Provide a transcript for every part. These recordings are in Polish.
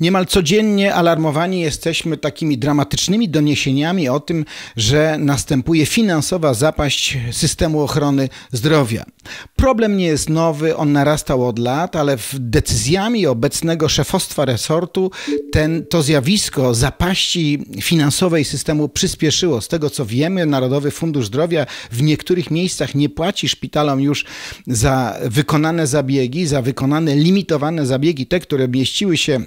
Niemal codziennie alarmowani jesteśmy takimi dramatycznymi doniesieniami o tym, że następuje finansowa zapaść systemu ochrony zdrowia. Problem nie jest nowy, on narastał od lat, ale w decyzjami obecnego szefostwa resortu ten, to zjawisko zapaści finansowej systemu przyspieszyło. Z tego co wiemy, Narodowy Fundusz Zdrowia w niektórych miejscach nie płaci szpitalom już za wykonane zabiegi, za wykonane limitowane zabiegi, te, które mieściły się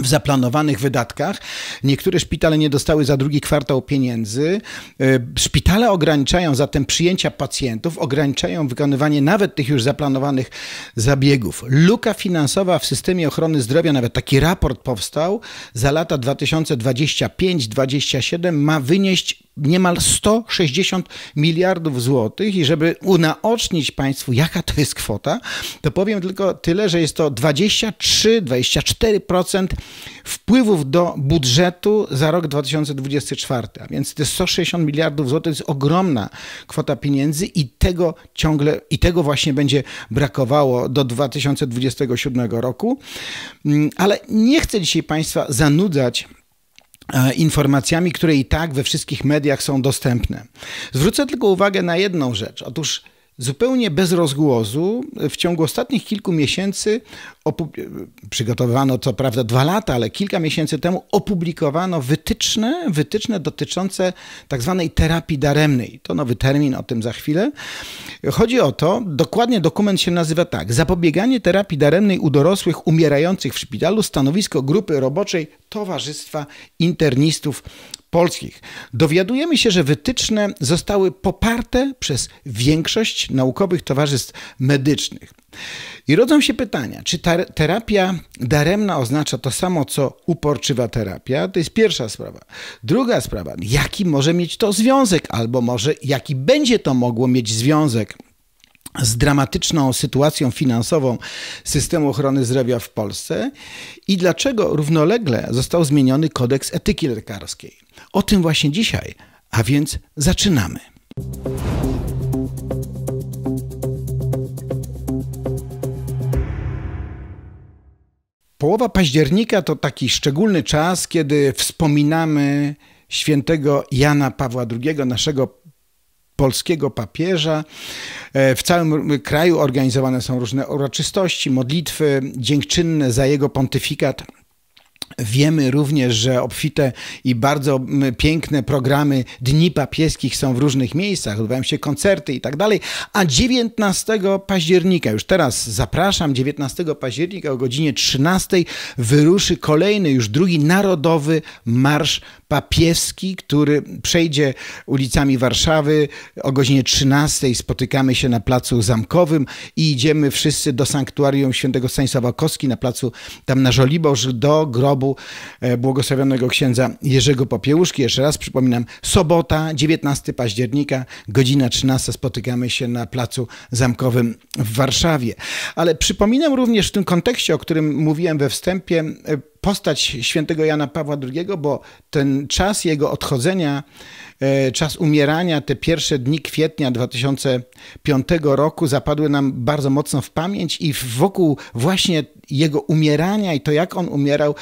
w zaplanowanych wydatkach. Niektóre szpitale nie dostały za drugi kwartał pieniędzy. E, szpitale ograniczają zatem przyjęcia pacjentów, ograniczają wykonywanie nawet tych już zaplanowanych zabiegów. Luka finansowa w systemie ochrony zdrowia, nawet taki raport powstał za lata 2025-2027 ma wynieść niemal 160 miliardów złotych i żeby unaocznić Państwu, jaka to jest kwota, to powiem tylko tyle, że jest to 23-24% wpływów do budżetu za rok 2024. A więc te 160 miliardów złotych to jest ogromna kwota pieniędzy i tego ciągle, i tego właśnie będzie brakowało do 2027 roku. Mm, ale nie chcę dzisiaj Państwa zanudzać E, informacjami, które i tak we wszystkich mediach są dostępne. Zwrócę tylko uwagę na jedną rzecz. Otóż Zupełnie bez rozgłosu e, w ciągu ostatnich kilku miesięcy, przygotowywano co prawda dwa lata, ale kilka miesięcy temu opublikowano wytyczne, wytyczne dotyczące tak zwanej terapii daremnej. To nowy termin, o tym za chwilę. Chodzi o to, dokładnie dokument się nazywa tak: Zapobieganie terapii daremnej u dorosłych umierających w szpitalu, stanowisko grupy roboczej Towarzystwa Internistów polskich. Dowiadujemy się, że wytyczne zostały poparte przez większość naukowych towarzystw medycznych. I rodzą się pytania, czy ta terapia daremna oznacza to samo, co uporczywa terapia? To jest pierwsza sprawa. Druga sprawa, jaki może mieć to związek, albo może jaki będzie to mogło mieć związek z dramatyczną sytuacją finansową systemu ochrony zdrowia w Polsce i dlaczego równolegle został zmieniony kodeks etyki lekarskiej. O tym właśnie dzisiaj, a więc zaczynamy. Połowa października to taki szczególny czas, kiedy wspominamy świętego Jana Pawła II, naszego polskiego papieża. E, w całym kraju organizowane są różne uroczystości, modlitwy dziękczynne za jego pontyfikat. Wiemy również, że obfite i bardzo piękne programy Dni Papieskich są w różnych miejscach, odbywają się koncerty i tak dalej. A 19 października, już teraz zapraszam, 19 października o godzinie 13 wyruszy kolejny, już drugi Narodowy Marsz Papieski, który przejdzie ulicami Warszawy. O godzinie 13 spotykamy się na Placu Zamkowym i idziemy wszyscy do sanktuarium Świętego Stanisława Koski na placu tam na Żoliborz do grobu E, błogosławionego księdza Jerzego Popiełuszki. Jeszcze raz przypominam, sobota, 19 października, godzina 13 spotykamy się na Placu Zamkowym w Warszawie. Ale przypominam również w tym kontekście, o którym mówiłem we wstępie, e, postać świętego Jana Pawła II, bo ten czas jego odchodzenia, e, czas umierania, te pierwsze dni kwietnia 2005 roku zapadły nam bardzo mocno w pamięć i wokół właśnie jego umierania i to, jak on umierał,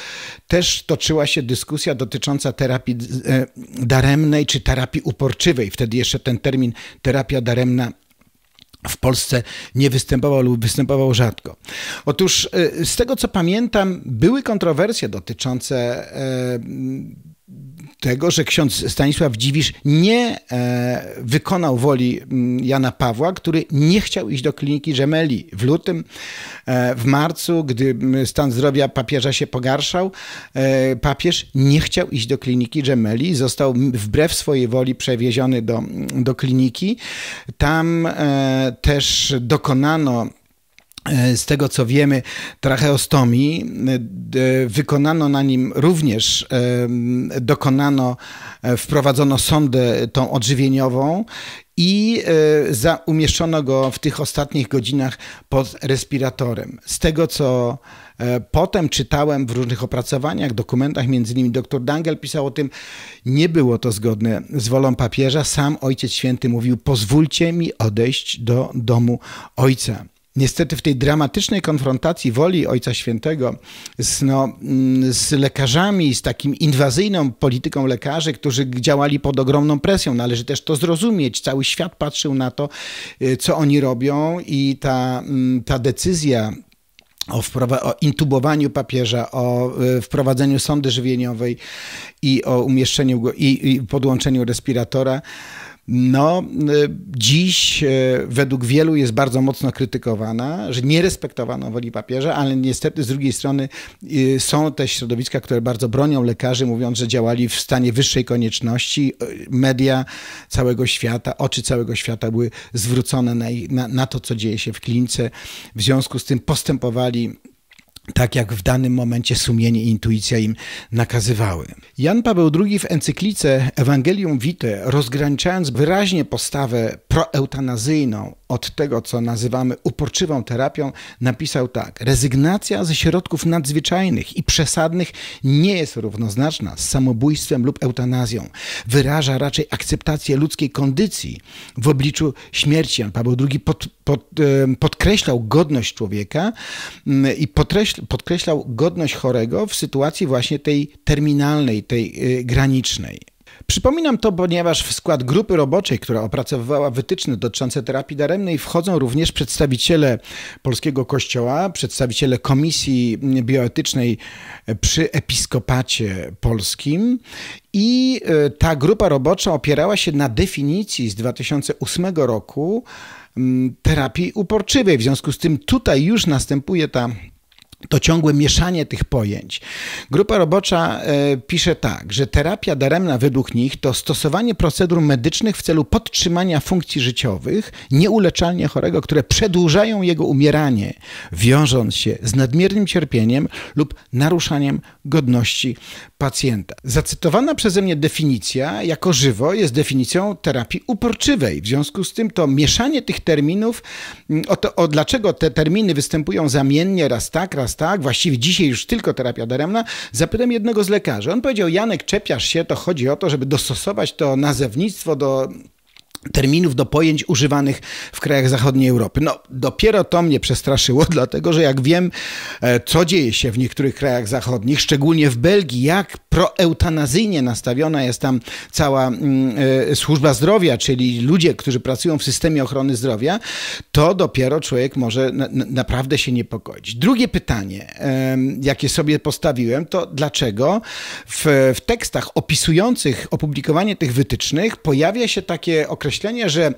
też toczyła się dyskusja dotycząca terapii e, daremnej czy terapii uporczywej. Wtedy jeszcze ten termin terapia daremna w Polsce nie występował lub występował rzadko. Otóż y, z tego co pamiętam, były kontrowersje dotyczące e, tego, że ksiądz Stanisław Dziwisz nie e, wykonał woli mm, Jana Pawła, który nie chciał iść do kliniki Rzemeli w lutym, e, w marcu, gdy mm, stan zdrowia papieża się pogarszał. E, papież nie chciał iść do kliniki Rzemeli, został wbrew swojej woli przewieziony do, do kliniki. Tam e, też dokonano E, z tego co wiemy, tracheostomii e, wykonano na nim również, dokonano, e, wprowadzono sondę tą odżywieniową i za, umieszczono go w tych ostatnich godzinach pod respiratorem. Z tego, co potem czytałem w różnych opracowaniach, dokumentach, między innymi dr Dangel pisał o tym, nie było to zgodne z wolą papieża. Sam Ojciec Święty mówił, pozwólcie mi odejść do domu Ojca niestety w tej dramatycznej konfrontacji woli Ojca Świętego z, no, mm, z lekarzami, z takim inwazyjną polityką lekarzy, którzy działali pod ogromną presją. Należy też to zrozumieć. Cały świat patrzył na to, y, co oni robią i ta, mm, ta decyzja o, o intubowaniu papieża, o y, wprowadzeniu sondy żywieniowej i o umieszczeniu go i, i podłączeniu respiratora no, y, dziś y, według wielu jest bardzo mocno krytykowana, że nie respektowano woli papieża, ale niestety z drugiej strony y, są te środowiska, które bardzo bronią lekarzy, mówiąc, że działali w stanie wyższej konieczności. Media całego świata, oczy całego świata były zwrócone na, na, na to, co dzieje się w klinice. W związku z tym postępowali tak jak w danym momencie sumienie i intuicja im nakazywały. Jan Paweł II w encyklice Evangelium Vitae, rozgraniczając wyraźnie postawę proeutanazyjną od tego, co nazywamy uporczywą terapią, napisał tak: Rezygnacja ze środków nadzwyczajnych i przesadnych nie jest równoznaczna z samobójstwem lub eutanazją. Wyraża raczej akceptację ludzkiej kondycji w obliczu śmierci. Jan Paweł II pod, pod, e, podkreślał godność człowieka mm, i podkreślał godność chorego w sytuacji właśnie tej terminalnej, tej e, granicznej. Przypominam to, ponieważ w skład grupy roboczej, która opracowywała wytyczne dotyczące terapii daremnej, wchodzą również przedstawiciele Polskiego Kościoła, przedstawiciele Komisji Bioetycznej przy Episkopacie Polskim. I e, ta grupa robocza opierała się na definicji z 2008 roku mm, terapii uporczywej. W związku z tym tutaj już następuje ta to ciągłe mieszanie tych pojęć. Grupa robocza e, pisze tak, że terapia daremna według nich to stosowanie procedur medycznych w celu podtrzymania funkcji życiowych nieuleczalnie chorego, które przedłużają jego umieranie, wiążąc się z nadmiernym cierpieniem lub naruszaniem godności pacjenta. Zacytowana przeze mnie definicja jako żywo jest definicją terapii uporczywej. W związku z tym to mieszanie tych terminów, mm, o, to, o dlaczego te terminy występują zamiennie raz tak, raz teraz, tak? Właściwie dzisiaj już tylko terapia daremna. Zapytam jednego z lekarzy. On powiedział, Janek, czepiasz się, to chodzi o to, żeby dostosować to nazewnictwo do terminów do pojęć używanych w krajach zachodniej Europy. No, dopiero to mnie przestraszyło, dlatego że jak wiem, e, co dzieje się w niektórych krajach zachodnich, szczególnie w Belgii, jak proeutanazyjnie nastawiona jest tam cała y, służba zdrowia, czyli ludzie, którzy pracują w systemie ochrony zdrowia, to dopiero człowiek może na, naprawdę się niepokoić. Drugie pytanie, y, jakie sobie postawiłem, to dlaczego w, w tekstach opisujących opublikowanie tych wytycznych pojawia się takie określenie, że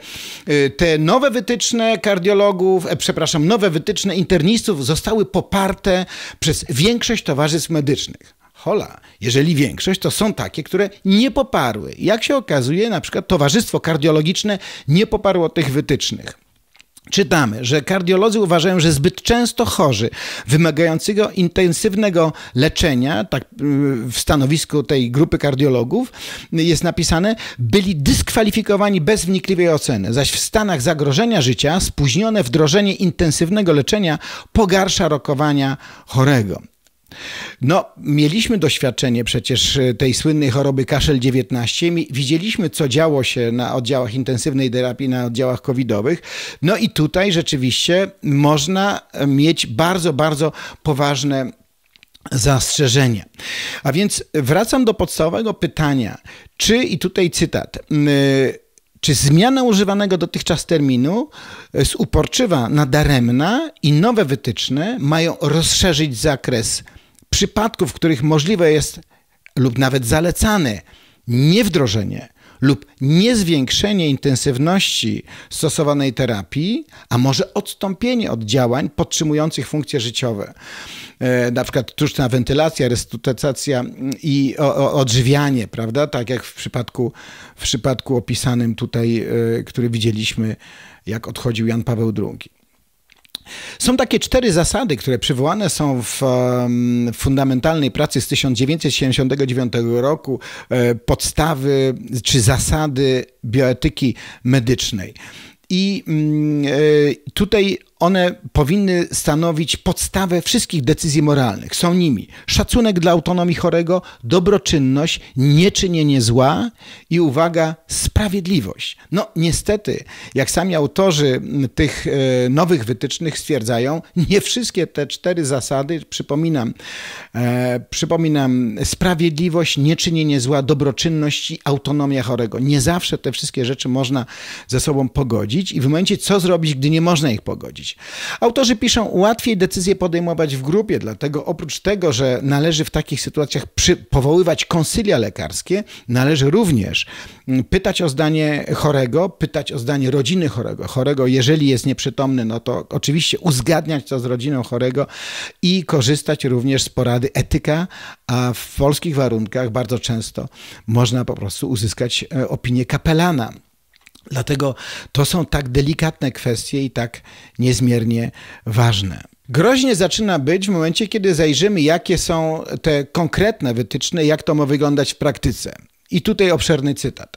y, te nowe wytyczne kardiologów, e, przepraszam, nowe wytyczne internistów zostały poparte przez większość towarzystw medycznych hola, jeżeli większość, to są takie, które nie poparły. Jak się okazuje, na przykład Towarzystwo Kardiologiczne nie poparło tych wytycznych. Czytamy, że kardiolodzy uważają, że zbyt często chorzy wymagającego intensywnego leczenia, tak y, w stanowisku tej grupy kardiologów jest napisane, byli dyskwalifikowani bez wnikliwej oceny, zaś w stanach zagrożenia życia spóźnione wdrożenie intensywnego leczenia pogarsza rokowania chorego. No, mieliśmy doświadczenie przecież y, tej słynnej choroby kaszel 19. Widzieliśmy, co działo się na oddziałach intensywnej terapii, na oddziałach covidowych. No i tutaj rzeczywiście można mieć bardzo, bardzo poważne zastrzeżenie. A więc wracam do podstawowego pytania, czy, i tutaj cytat, czy zmiana używanego dotychczas terminu y, z uporczywa na daremna i nowe wytyczne mają rozszerzyć zakres przypadków, w których możliwe jest lub nawet zalecane niewdrożenie lub niezwiększenie intensywności stosowanej terapii, a może odstąpienie od działań podtrzymujących funkcje życiowe, e, na przykład sztuczna wentylacja, restytucja i o, o, odżywianie, prawda? Tak jak w przypadku, w przypadku opisanym tutaj, e, który widzieliśmy, jak odchodził Jan Paweł II. Są takie cztery zasady, które przywołane są w, fundamentalnej pracy z 1979 roku, e, podstawy czy zasady bioetyki medycznej. I mm, e, tutaj one powinny stanowić podstawę wszystkich decyzji moralnych. Są nimi szacunek dla autonomii chorego, dobroczynność, nieczynienie zła i uwaga, sprawiedliwość. No niestety, jak sami autorzy tych e, nowych wytycznych stwierdzają, nie wszystkie te cztery zasady, przypominam, e, przypominam sprawiedliwość, nieczynienie zła, dobroczynność i autonomia chorego. Nie zawsze te wszystkie rzeczy można ze sobą pogodzić i w momencie co zrobić, gdy nie można ich pogodzić. Autorzy piszą, łatwiej decyzje podejmować w grupie, dlatego oprócz tego, że należy w takich sytuacjach przy, powoływać konsylia lekarskie, należy również mm, pytać o zdanie chorego, pytać o zdanie rodziny chorego. Chorego, jeżeli jest nieprzytomny, no to oczywiście uzgadniać to z rodziną chorego i korzystać również z porady etyka, a w polskich warunkach bardzo często można po prostu uzyskać e, opinię kapelana Dlatego to są tak delikatne kwestie i tak niezmiernie ważne. Groźnie zaczyna być w momencie, kiedy zajrzymy, jakie są te konkretne wytyczne, jak to ma wyglądać w praktyce. I tutaj obszerny cytat.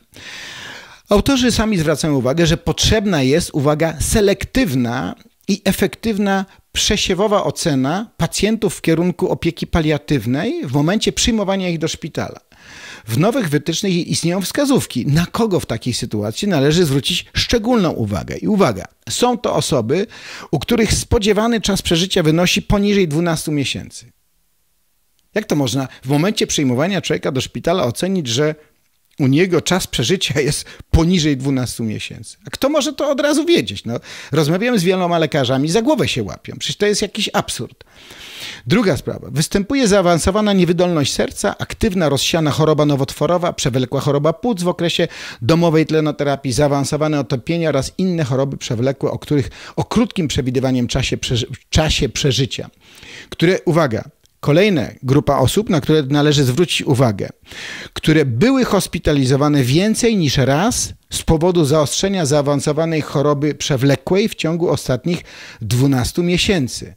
Autorzy sami zwracają uwagę, że potrzebna jest uwaga selektywna i efektywna przesiewowa ocena pacjentów w kierunku opieki paliatywnej w momencie przyjmowania ich do szpitala. W nowych wytycznych istnieją wskazówki, na kogo w takiej sytuacji należy zwrócić szczególną uwagę. I uwaga, są to osoby, u których spodziewany czas przeżycia wynosi poniżej 12 miesięcy. Jak to można w momencie przyjmowania człowieka do szpitala ocenić, że u niego czas przeżycia jest poniżej 12 miesięcy. A kto może to od razu wiedzieć? No, rozmawiam z wieloma lekarzami, za głowę się łapią. Przecież to jest jakiś absurd. Druga sprawa. Występuje zaawansowana niewydolność serca, aktywna rozsiana choroba nowotworowa, przewlekła choroba płuc w okresie domowej tlenoterapii, zaawansowane otopienia oraz inne choroby przewlekłe, o których o krótkim przewidywaniem czasie, czasie przeżycia, które, uwaga, Kolejna grupa osób, na które należy zwrócić uwagę, które były hospitalizowane więcej niż raz z powodu zaostrzenia zaawansowanej choroby przewlekłej w ciągu ostatnich 12 miesięcy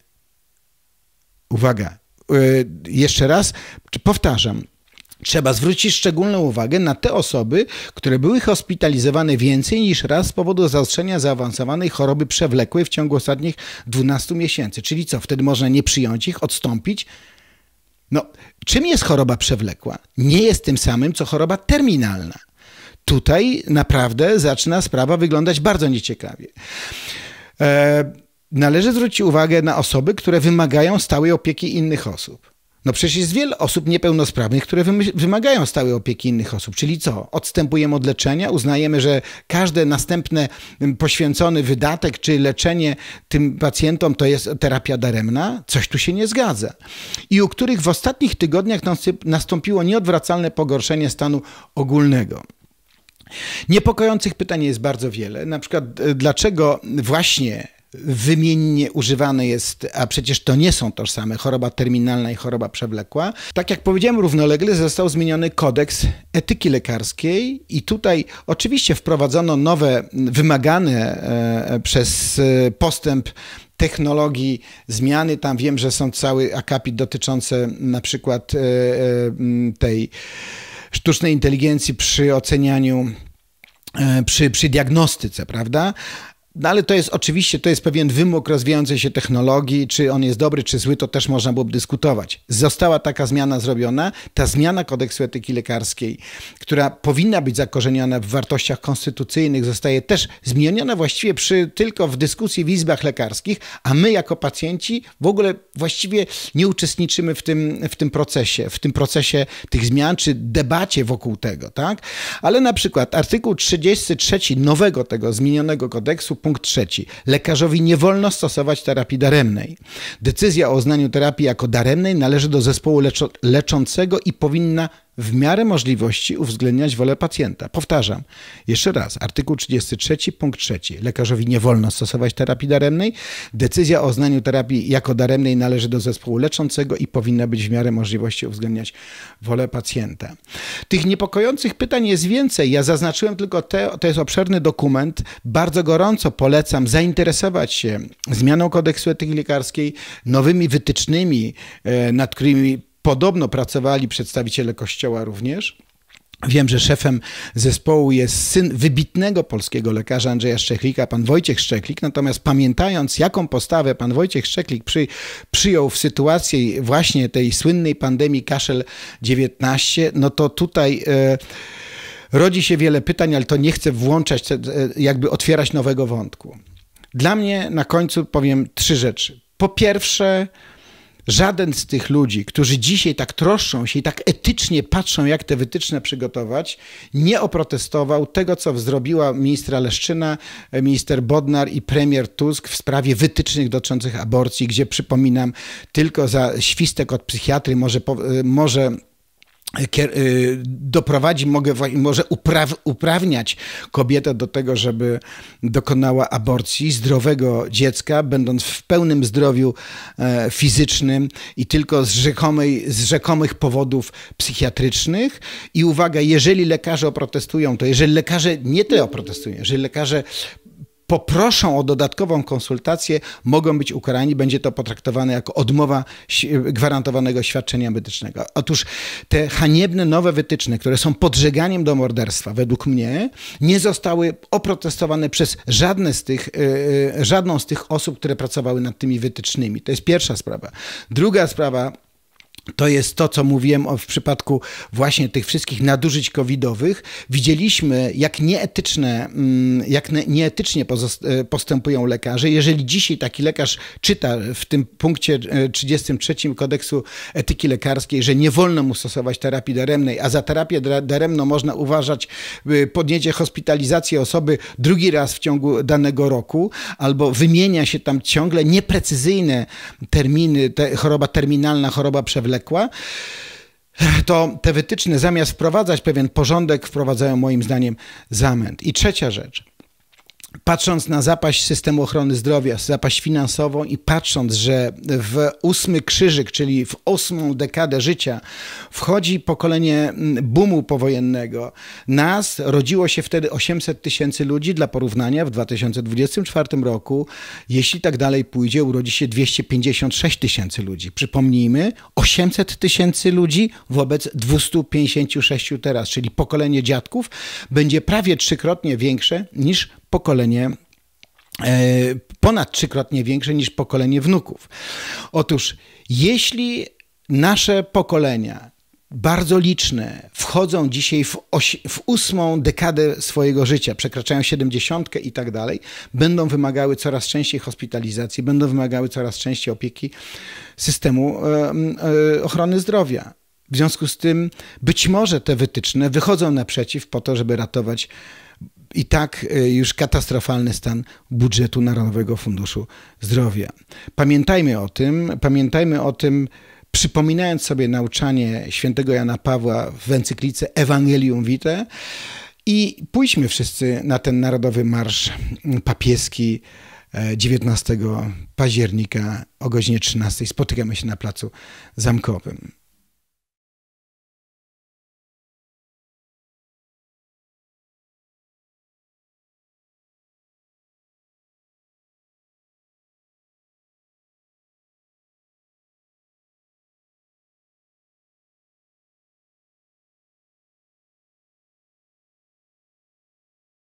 uwaga, e, jeszcze raz powtarzam, Trzeba zwrócić szczególną uwagę na te osoby, które były hospitalizowane więcej niż raz z powodu zaostrzenia zaawansowanej choroby przewlekłej w ciągu ostatnich 12 miesięcy. Czyli co, wtedy można nie przyjąć ich, odstąpić? No, czym jest choroba przewlekła? Nie jest tym samym, co choroba terminalna. Tutaj naprawdę zaczyna sprawa wyglądać bardzo nieciekawie. E należy zwrócić uwagę na osoby, które wymagają stałej opieki innych osób. No przecież jest wiele osób niepełnosprawnych, które wymagają stałej opieki innych osób. Czyli co? Odstępujemy od leczenia, uznajemy, że każde następne mm, poświęcony wydatek czy leczenie tym pacjentom to jest terapia daremna? Coś tu się nie zgadza. I u których w ostatnich tygodniach nastąpiło nieodwracalne pogorszenie stanu ogólnego. Niepokojących pytań jest bardzo wiele. Na przykład, e, dlaczego właśnie wymiennie używany jest, a przecież to nie są tożsame, choroba terminalna i choroba przewlekła. Tak jak powiedziałem, równolegle został zmieniony kodeks etyki lekarskiej i tutaj oczywiście wprowadzono nowe, wymagane e, e, przez e, postęp technologii zmiany. Tam wiem, że są cały akapit dotyczący na przykład tej sztucznej inteligencji przy ocenianiu przy, przy diagnostyce, prawda? No ale to jest oczywiście, to jest pewien wymóg rozwijającej się technologii, czy on jest dobry, czy zły, to też można byłoby dyskutować. Została taka zmiana zrobiona, ta zmiana kodeksu etyki lekarskiej, która powinna być zakorzeniona w wartościach konstytucyjnych, zostaje też zmieniona właściwie przy, tylko w dyskusji w izbach lekarskich, a my jako pacjenci w ogóle właściwie nie uczestniczymy w tym, w tym procesie, w tym procesie tych zmian, czy debacie wokół tego, tak? Ale na przykład artykuł 33 nowego tego zmienionego kodeksu Punkt trzeci. Lekarzowi nie wolno stosować terapii daremnej. Decyzja o uznaniu terapii jako daremnej należy do zespołu leczo leczącego i powinna w miarę możliwości uwzględniać wolę pacjenta. Powtarzam, jeszcze raz, artykuł 33 punkt 3. Lekarzowi nie wolno stosować terapii daremnej. Decyzja o uznaniu terapii jako daremnej należy do zespołu leczącego i powinna być w miarę możliwości uwzględniać wolę pacjenta. Tych niepokojących pytań jest więcej. Ja zaznaczyłem tylko te, to jest obszerny dokument. Bardzo gorąco polecam zainteresować się zmianą kodeksu etyki lekarskiej, nowymi wytycznymi, e, nad którymi Podobno pracowali przedstawiciele kościoła również. Wiem, że szefem zespołu jest syn wybitnego polskiego lekarza Andrzeja Szczeklika, pan Wojciech Szczeklik. Natomiast pamiętając, jaką postawę pan Wojciech Szczeklik przy, przyjął w sytuacji właśnie tej słynnej pandemii kaszel 19, no to tutaj. E, rodzi się wiele pytań, ale to nie chcę włączać, e, jakby otwierać nowego wątku. Dla mnie na końcu powiem trzy rzeczy. Po pierwsze, żaden z tych ludzi, którzy dzisiaj tak troszczą się i tak etycznie patrzą, jak te wytyczne przygotować, nie oprotestował tego, co zrobiła ministra Leszczyna, e, minister Bodnar i premier Tusk w sprawie wytycznych dotyczących aborcji, gdzie przypominam, tylko za świstek od psychiatry może, e, może Y, doprowadzi, mogę, może upraw, uprawniać kobietę do tego, żeby dokonała aborcji zdrowego dziecka, będąc w pełnym zdrowiu e, fizycznym i tylko z, rzekomej, z rzekomych powodów psychiatrycznych. I uwaga, jeżeli lekarze oprotestują, to jeżeli lekarze, nie tyle oprotestują, jeżeli lekarze poproszą o dodatkową konsultację, mogą być ukarani. Będzie to potraktowane jako odmowa gwarantowanego świadczenia medycznego. Otóż te haniebne nowe wytyczne, które są podżeganiem do morderstwa, według mnie, nie zostały oprotestowane przez żadne z tych, e, e, żadną z tych osób, które pracowały nad tymi wytycznymi. To jest pierwsza sprawa. Druga sprawa, to jest to, co mówiłem w przypadku właśnie tych wszystkich nadużyć covidowych. Widzieliśmy, jak nieetyczne, mm, jak nieetycznie e, postępują lekarze. Jeżeli dzisiaj taki lekarz czyta w tym punkcie 33 e, kodeksu etyki lekarskiej, że nie wolno mu stosować terapii daremnej, a za terapię daremną można uważać podjęcie hospitalizacji osoby drugi raz w ciągu danego roku, albo wymienia się tam ciągle nieprecyzyjne terminy, te, choroba terminalna, choroba przewlekła, to te wytyczne zamiast wprowadzać pewien porządek, wprowadzają moim zdaniem zamęt. I trzecia rzecz patrząc na zapaść systemu ochrony zdrowia, zapaść finansową i patrząc, że w ósmy krzyżyk, czyli w ósmą dekadę życia, wchodzi pokolenie mm, boomu powojennego, nas rodziło się wtedy 800 tysięcy ludzi. Dla porównania w 2024 roku, jeśli tak dalej pójdzie, urodzi się 256 tysięcy ludzi. Przypomnijmy, 800 tysięcy ludzi wobec 256 teraz, czyli pokolenie dziadków będzie prawie trzykrotnie większe niż pokolenie e, ponad trzykrotnie większe niż pokolenie wnuków. Otóż, jeśli nasze pokolenia bardzo liczne wchodzą dzisiaj w, osi, w ósmą dekadę swojego życia, przekraczają siedemdziesiątkę i tak dalej, będą wymagały coraz częściej hospitalizacji, będą wymagały coraz częściej opieki systemu e, e, ochrony zdrowia. W związku z tym być może te wytyczne wychodzą naprzeciw po to, żeby ratować i tak e, już katastrofalny stan budżetu Narodowego Funduszu Zdrowia. Pamiętajmy o tym, pamiętajmy o tym, przypominając sobie nauczanie świętego Jana Pawła w encyklice Evangelium Vitae i pójdźmy wszyscy na ten Narodowy Marsz Papieski 19 e, października o godzinie 13. Spotykamy się na Placu Zamkowym.